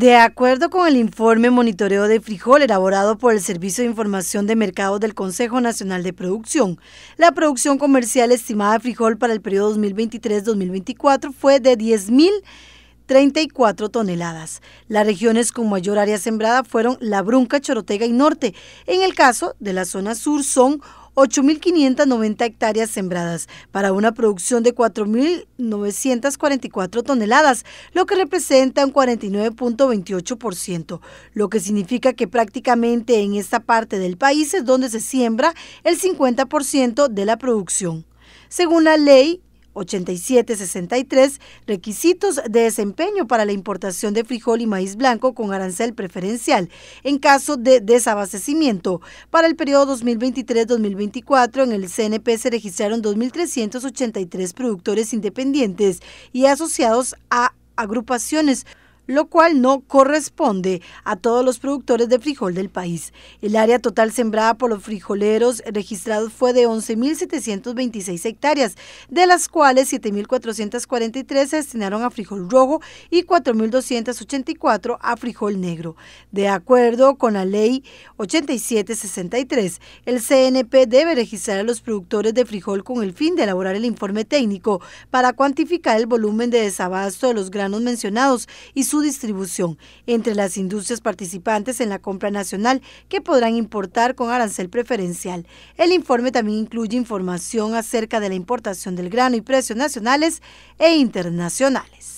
De acuerdo con el informe monitoreo de frijol elaborado por el Servicio de Información de Mercados del Consejo Nacional de Producción, la producción comercial estimada de frijol para el periodo 2023-2024 fue de 10.034 toneladas. Las regiones con mayor área sembrada fueron La Brunca, Chorotega y Norte. En el caso de la zona sur son 8.590 hectáreas sembradas para una producción de 4.944 toneladas, lo que representa un 49.28%, lo que significa que prácticamente en esta parte del país es donde se siembra el 50% de la producción. Según la ley 8763, requisitos de desempeño para la importación de frijol y maíz blanco con arancel preferencial en caso de desabastecimiento. Para el periodo 2023-2024 en el CNP se registraron 2.383 productores independientes y asociados a agrupaciones lo cual no corresponde a todos los productores de frijol del país. El área total sembrada por los frijoleros registrados fue de 11.726 hectáreas, de las cuales 7.443 se destinaron a frijol rojo y 4.284 a frijol negro. De acuerdo con la ley 8763, el CNP debe registrar a los productores de frijol con el fin de elaborar el informe técnico para cuantificar el volumen de desabasto de los granos mencionados y su distribución entre las industrias participantes en la compra nacional que podrán importar con arancel preferencial. El informe también incluye información acerca de la importación del grano y precios nacionales e internacionales.